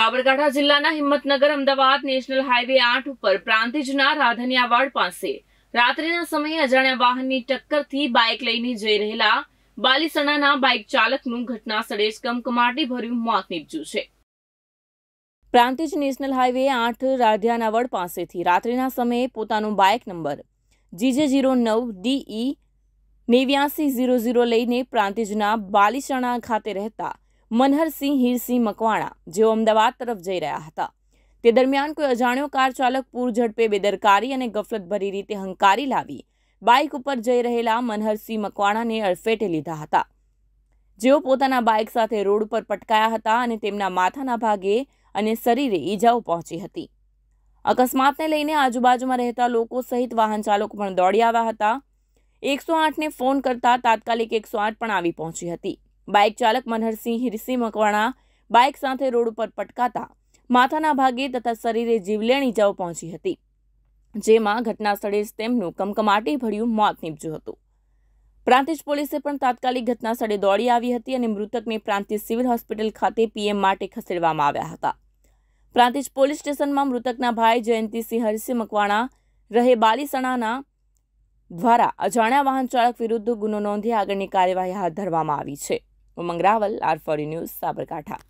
સાબરકાંઠા જિલ્લાના Himmatnagar Ahmedabad national highway આઠ ઉપર પ્રાંતિજના રાધનિયાવાડ પાસે રાત્રિના સમયે અજાણ્યા વાહનની ટક્કરથી બાઇક લઈને જઈ રહેલા બાલીસણાના બાઇક ચાલકનું ઘટના સ્થળે જ કમકમાટી મોત નીપજ્યું છે પ્રાંતિજ નેશનલ હાઈવે આઠ રાધ્યાનાવડ પાસેથી રાત્રિના સમયે પોતાનો બાઇક નંબર જીજે જીરો નવ ડીઈ નેવ્યાસી ઝીરો ઝીરો લઈને પ્રાંતિજના બાલીસણા ખાતે રહેતા મનહરસિંહ હિરસિંહ મકવાણા જેઓ અમદાવાદ તરફ જઈ રહ્યા હતા તે દરમિયાન કોઈ અજાણ્યો કાર ચાલક પૂર ઝડપે બેદરકારી અને ગફલતભરી રીતે હંકારી લાવી બાઇક ઉપર જઈ રહેલા મનહરસિંહ મકવાણાને અડફેટે લીધા હતા જેઓ પોતાના બાઇક સાથે રોડ પર પટકાયા હતા અને તેમના માથાના ભાગે અને શરીરે ઈજાઓ પહોંચી હતી અકસ્માતને લઈને આજુબાજુમાં રહેતા લોકો સહિત વાહન ચાલકો પણ દોડી આવ્યા હતા એકસો આઠને ફોન કરતા તાત્કાલિક એકસો આઠ પણ આવી પહોંચી હતી બાઇક ચાલક મનહરસિંહ હિરસિંહ મકવાણા બાઇક સાથે રોડ ઉપર પટકાતા માથાના ભાગે તથા શરીરે જીવલેણ ઇજાઓ પહોંચી હતી જેમાં ઘટના સ્થળે જ તેમનું કમકમાટી ભર્યું મોત નીપજ્યું હતું પ્રાંતિજ પોલીસે પણ તાત્કાલિક ઘટના સ્થળે દોડી આવી હતી અને મૃતકને પ્રાંતિજ સિવિલ હોસ્પિટલ ખાતે પીએમ માટે ખસેડવામાં આવ્યા હતા પ્રાંતિજ પોલીસ સ્ટેશનમાં મૃતકના ભાઈ જયંતિસિંહ હરસિંહ મકવાણા રહે બાલીસણાના દ્વારા અજાણ્યા વાહન ચાલક વિરુદ્ધ ગુનો નોંધી આગળની કાર્યવાહી હાથ ધરવામાં આવી છે Umang Raval R four news Sabarkantha